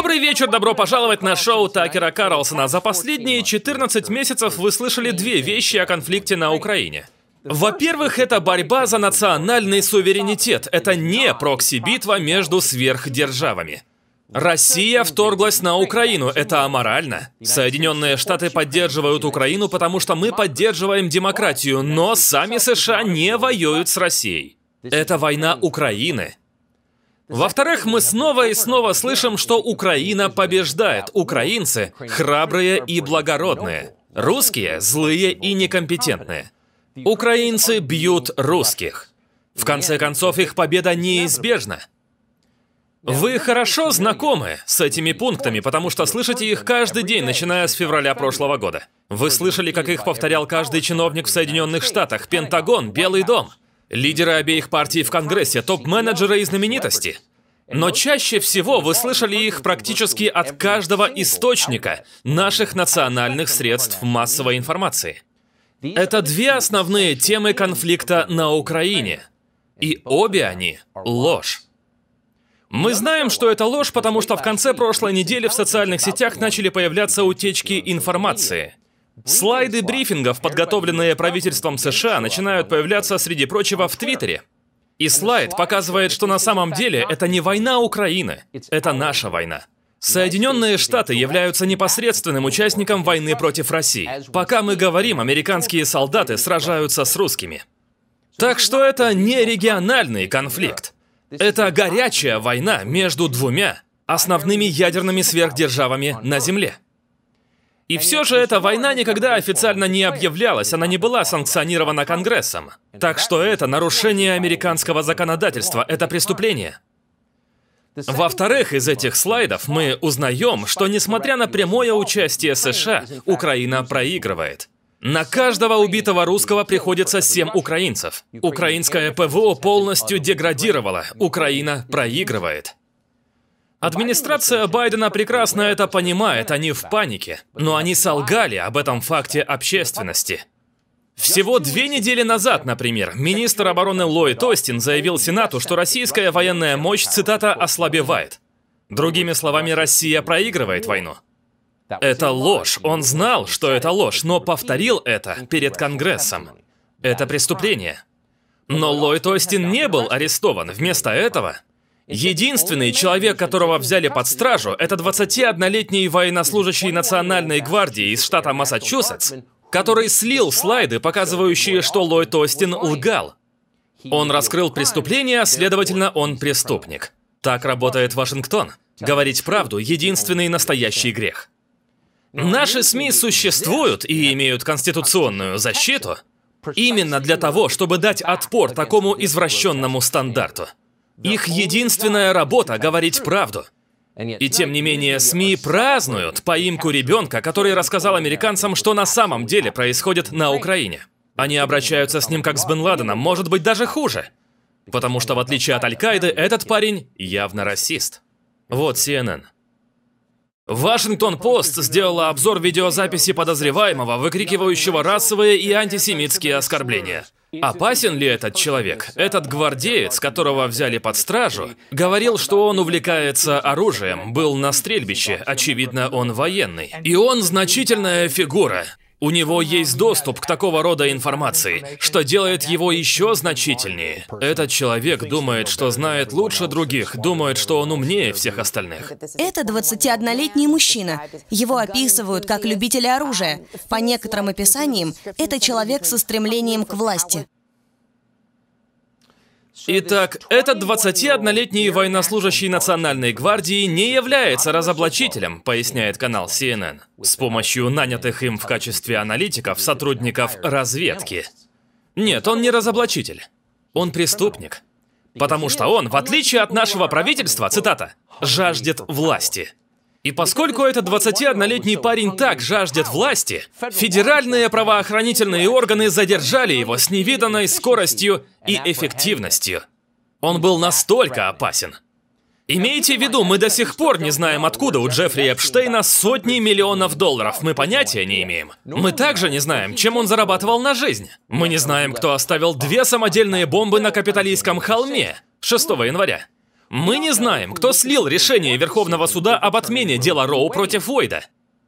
Добрый вечер, добро пожаловать на шоу Такера Карлсона. За последние 14 месяцев вы слышали две вещи о конфликте на Украине. Во-первых, это борьба за национальный суверенитет. Это не прокси-битва между сверхдержавами. Россия вторглась на Украину, это аморально. Соединенные Штаты поддерживают Украину, потому что мы поддерживаем демократию, но сами США не воюют с Россией. Это война Украины во-вторых, мы снова и снова слышим, что Украина побеждает. Украинцы храбрые и благородные. Русские злые и некомпетентные. Украинцы бьют русских. В конце концов, их победа неизбежна. Вы хорошо знакомы с этими пунктами, потому что слышите их каждый день, начиная с февраля прошлого года. Вы слышали, как их повторял каждый чиновник в Соединенных Штатах, Пентагон, Белый дом лидеры обеих партий в Конгрессе, топ-менеджеры и знаменитости. Но чаще всего вы слышали их практически от каждого источника наших национальных средств массовой информации. Это две основные темы конфликта на Украине. И обе они — ложь. Мы знаем, что это ложь, потому что в конце прошлой недели в социальных сетях начали появляться утечки информации. Слайды брифингов, подготовленные правительством США, начинают появляться, среди прочего, в Твиттере. И слайд показывает, что на самом деле это не война Украины, это наша война. Соединенные Штаты являются непосредственным участником войны против России. Пока мы говорим, американские солдаты сражаются с русскими. Так что это не региональный конфликт. Это горячая война между двумя основными ядерными сверхдержавами на Земле. И все же эта война никогда официально не объявлялась, она не была санкционирована Конгрессом. Так что это нарушение американского законодательства, это преступление. Во-вторых, из этих слайдов мы узнаем, что несмотря на прямое участие США, Украина проигрывает. На каждого убитого русского приходится 7 украинцев. Украинское ПВО полностью деградировало. Украина проигрывает. Администрация Байдена прекрасно это понимает, они в панике. Но они солгали об этом факте общественности. Всего две недели назад, например, министр обороны Ллойд Остин заявил Сенату, что российская военная мощь, цитата, «ослабевает». Другими словами, Россия проигрывает войну. Это ложь. Он знал, что это ложь, но повторил это перед Конгрессом. Это преступление. Но Ллойд Остин не был арестован. Вместо этого Единственный человек, которого взяли под стражу, это 21-летний военнослужащий Национальной гвардии из штата Массачусетс, который слил слайды, показывающие, что Ллойд Остин лгал. Он раскрыл преступление, а, следовательно, он преступник. Так работает Вашингтон. Говорить правду — единственный настоящий грех. Наши СМИ существуют и имеют конституционную защиту именно для того, чтобы дать отпор такому извращенному стандарту. Их единственная работа — говорить правду. И тем не менее, СМИ празднуют поимку ребенка, который рассказал американцам, что на самом деле происходит на Украине. Они обращаются с ним как с Бен Ладеном, может быть, даже хуже. Потому что, в отличие от Аль-Каиды, этот парень явно расист. Вот CNN. Вашингтон-Пост сделала обзор видеозаписи подозреваемого, выкрикивающего расовые и антисемитские оскорбления. Опасен ли этот человек? Этот гвардеец, которого взяли под стражу, говорил, что он увлекается оружием, был на стрельбище, очевидно, он военный. И он значительная фигура. У него есть доступ к такого рода информации, что делает его еще значительнее. Этот человек думает, что знает лучше других, думает, что он умнее всех остальных. Это 21-летний мужчина. Его описывают как любителя оружия. По некоторым описаниям, это человек со стремлением к власти. Итак, этот 21-летний военнослужащий Национальной гвардии не является разоблачителем, поясняет канал CNN, с помощью нанятых им в качестве аналитиков сотрудников разведки. Нет, он не разоблачитель. Он преступник. Потому что он, в отличие от нашего правительства, цитата, «жаждет власти». И поскольку этот 21-летний парень так жаждет власти, федеральные правоохранительные органы задержали его с невиданной скоростью и эффективностью. Он был настолько опасен. Имейте в виду, мы до сих пор не знаем, откуда у Джеффри Эпштейна сотни миллионов долларов. Мы понятия не имеем. Мы также не знаем, чем он зарабатывал на жизнь. Мы не знаем, кто оставил две самодельные бомбы на Капитолийском холме 6 января. Мы не знаем, кто слил решение Верховного суда об отмене дела Роу против Войда.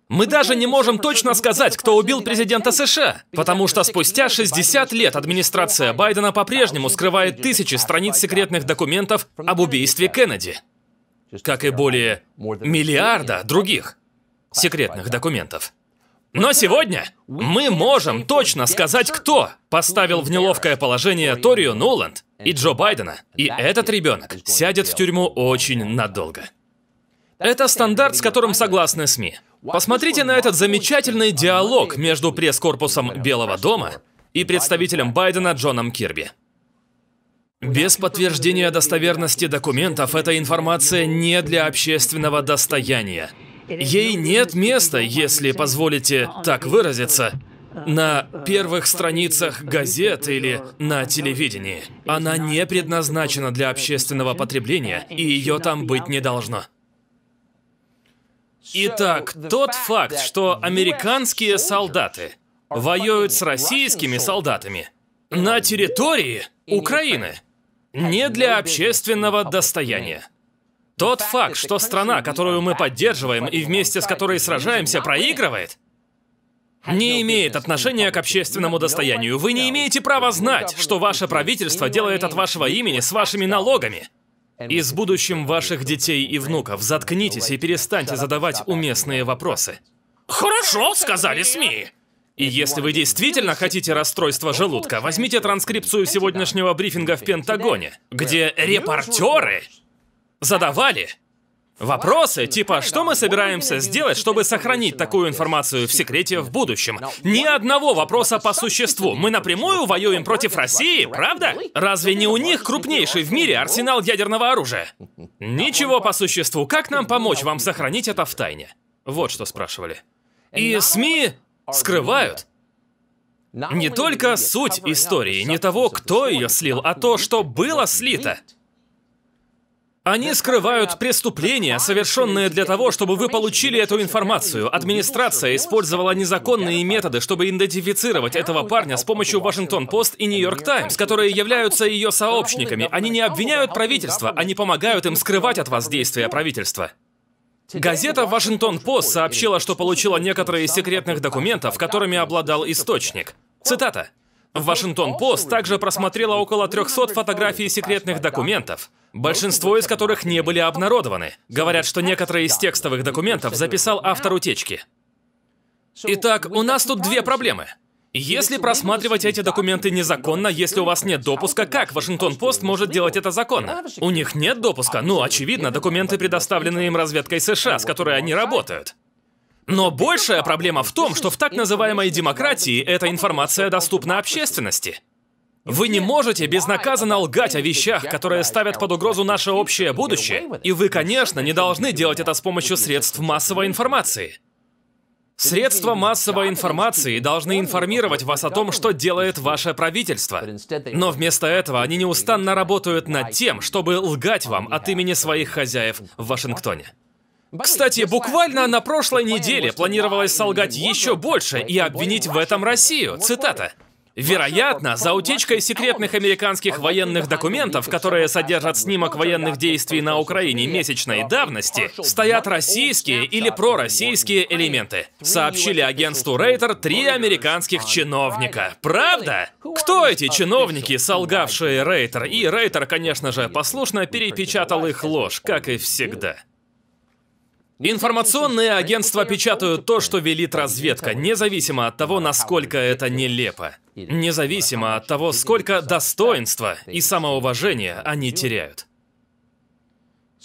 Мы даже не можем точно сказать, кто убил президента США, потому что спустя 60 лет администрация Байдена по-прежнему скрывает тысячи страниц секретных документов об убийстве Кеннеди, как и более миллиарда других секретных документов. Но сегодня мы можем точно сказать, кто поставил в неловкое положение Торию Нуланд и Джо Байдена. И этот ребенок сядет в тюрьму очень надолго. Это стандарт, с которым согласны СМИ. Посмотрите на этот замечательный диалог между пресс-корпусом Белого дома и представителем Байдена Джоном Кирби. Без подтверждения достоверности документов эта информация не для общественного достояния. Ей нет места, если позволите так выразиться, э, на э, первых страницах газет или э, на телевидении. Она не предназначена для общественного потребления, и ее там быть не должно. Итак, тот факт, что американские солдаты воюют с российскими солдатами на территории Украины, не для общественного достояния. Тот факт, что страна, которую мы поддерживаем и вместе с которой сражаемся, проигрывает, не имеет отношения к общественному достоянию. Вы не имеете права знать, что ваше правительство делает от вашего имени с вашими налогами. И с будущим ваших детей и внуков заткнитесь и перестаньте задавать уместные вопросы. Хорошо, сказали СМИ. И если вы действительно хотите расстройства желудка, возьмите транскрипцию сегодняшнего брифинга в Пентагоне, где репортеры задавали Вопросы типа, что мы собираемся сделать, чтобы сохранить такую информацию в секрете в будущем? Ни одного вопроса по существу. Мы напрямую воюем против России, правда? Разве не у них крупнейший в мире арсенал ядерного оружия? Ничего по существу. Как нам помочь вам сохранить это в тайне? Вот что спрашивали. И СМИ скрывают не только суть истории, не того, кто ее слил, а то, что было слито. Они скрывают преступления, совершенные для того, чтобы вы получили эту информацию. Администрация использовала незаконные методы, чтобы идентифицировать этого парня с помощью Вашингтон-Пост и Нью-Йорк Таймс, которые являются ее сообщниками. Они не обвиняют правительство, они помогают им скрывать от вас действия правительства. Газета «Вашингтон-Пост» сообщила, что получила некоторые из секретных документов, которыми обладал источник. Цитата. Вашингтон-Пост также просмотрела около 300 фотографий секретных документов, большинство из которых не были обнародованы. Говорят, что некоторые из текстовых документов записал автор утечки. Итак, у нас тут две проблемы. Если просматривать эти документы незаконно, если у вас нет допуска, как Вашингтон-Пост может делать это законно? У них нет допуска, ну, очевидно, документы предоставлены им разведкой США, с которой они работают. Но большая проблема в том, что в так называемой демократии эта информация доступна общественности. Вы не можете безнаказанно лгать о вещах, которые ставят под угрозу наше общее будущее, и вы, конечно, не должны делать это с помощью средств массовой информации. Средства массовой информации должны информировать вас о том, что делает ваше правительство. Но вместо этого они неустанно работают над тем, чтобы лгать вам от имени своих хозяев в Вашингтоне. Кстати, буквально на прошлой неделе планировалось солгать еще больше и обвинить в этом Россию. Цитата. Вероятно, за утечкой секретных американских военных документов, которые содержат снимок военных действий на Украине месячной давности, стоят российские или пророссийские элементы. Сообщили агентству Рейтер три американских чиновника. Правда? Кто эти чиновники, солгавшие Рейтер? И Рейтер, конечно же, послушно перепечатал их ложь, как и всегда. Информационные агентства печатают то, что велит разведка, независимо от того, насколько это нелепо. Независимо от того, сколько достоинства и самоуважения они теряют.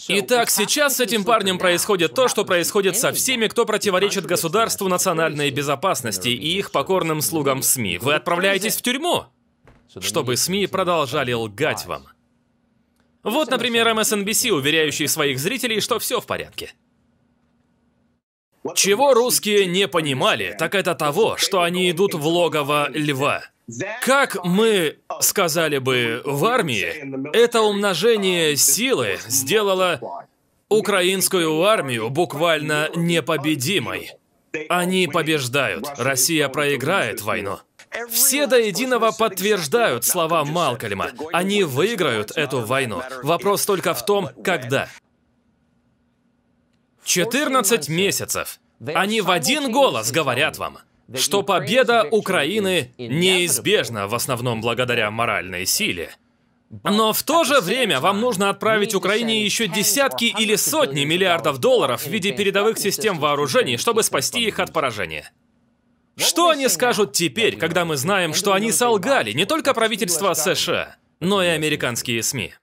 Итак, сейчас с этим парнем происходит то, что происходит со всеми, кто противоречит государству национальной безопасности и их покорным слугам в СМИ. Вы отправляетесь в тюрьму, чтобы СМИ продолжали лгать вам. Вот, например, MSNBC, уверяющий своих зрителей, что все в порядке. Чего русские не понимали, так это того, что они идут в логово льва. Как мы сказали бы в армии, это умножение силы сделало украинскую армию буквально непобедимой. Они побеждают, Россия проиграет войну. Все до единого подтверждают слова Малкольма. Они выиграют эту войну. Вопрос только в том, когда. 14 месяцев. Они в один голос говорят вам, что победа Украины неизбежна в основном благодаря моральной силе. Но в то же время вам нужно отправить Украине еще десятки или сотни миллиардов долларов в виде передовых систем вооружений, чтобы спасти их от поражения. Что они скажут теперь, когда мы знаем, что они солгали не только правительство США, но и американские СМИ?